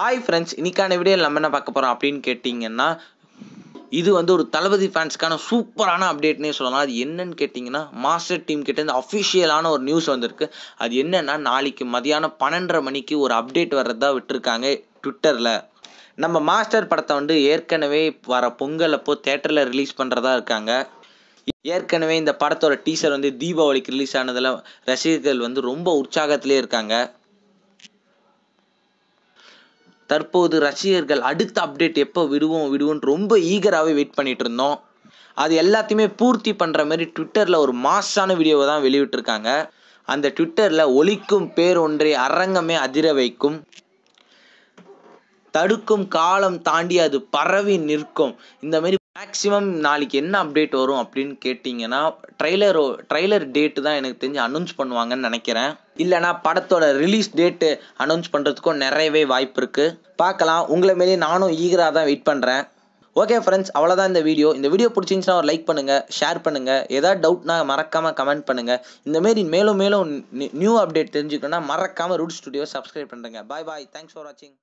hi friends இன்னைக்கான வீடியோவில் நம்ம என்ன பார்க்க போகிறோம் அப்படின்னு கேட்டிங்கன்னா இது வந்து ஒரு தளபதி ஃபேன்ஸ்க்கான சூப்பரான அப்டேட்னே சொல்லலாம் அது என்னன்னு கேட்டிங்கன்னா மாஸ்டர் டீம் கிட்டேருந்து அஃபிஷியலான ஒரு நியூஸ் வந்திருக்கு அது என்னென்னா நாளைக்கு மதியானம் பன்னெண்டரை மணிக்கு ஒரு அப்டேட் வர்றதா விட்டுருக்காங்க ட்விட்டரில் நம்ம மாஸ்டர் படத்தை வந்து ஏற்கனவே வர பொங்கலப்போ தேட்டரில் ரிலீஸ் பண்ணுறதா இருக்காங்க ஏற்கனவே இந்த படத்தோட டீசர் வந்து தீபாவளிக்கு ரிலீஸ் ஆனதில் ரசிகர்கள் வந்து ரொம்ப உற்சாகத்திலே இருக்காங்க தற்போது ரசிகர்கள் அடுத்த அப்டேட் எப்போ விடுவோம் விடுவோன்னு ரொம்ப ஈகராகவே வெயிட் பண்ணிட்டு இருந்தோம் அது எல்லாத்தையுமே பூர்த்தி பண்ணுற மாதிரி ட்விட்டரில் ஒரு மாஸான வீடியோவை தான் வெளியிட்டிருக்காங்க அந்த ட்விட்டரில் ஒலிக்கும் ஒன்றை அரங்கமே அதிர வைக்கும் தடுக்கும் காலம் தாண்டி அது பரவி நிற்கும் இந்த மாதிரி மேக்ஸிமம் நாளைக்கு என்ன அப்டேட் வரும் அப்படின்னு கேட்டிங்கன்னா ட்ரைலரோ ட்ரைலர் டேட்டு தான் எனக்கு தெரிஞ்சு அனௌன்ஸ் பண்ணுவாங்கன்னு நினைக்கிறேன் இல்லைனா படத்தோட ரிலீஸ் டேட்டு அனௌன்ஸ் பண்ணுறதுக்கும் நிறையவே வாய்ப்பு இருக்குது பார்க்கலாம் உங்களை மாரி நானும் ஈகராக தான் வெயிட் பண்ணுறேன் ஓகே ஃப்ரெண்ட்ஸ் அவ்வளோதான் இந்த வீடியோ இந்த வீடியோ பிடிச்சிருந்துச்சுன்னா ஒரு லைக் பண்ணுங்கள் ஷேர் பண்ணுங்கள் ஏதாவது டவுட்னா மறக்காமல் கமெண்ட் பண்ணுங்கள் இந்தமாரி மேலும் மேலும் நியூ அப்டேட் தெரிஞ்சுக்கணும்னா மறக்காமல் ரூட் ஸ்டுடியோ சப்ஸ்கிரைப் பண்ணுறேங்க பாய் பாய் தேங்க்ஸ் ஃபார் வாட்சிங்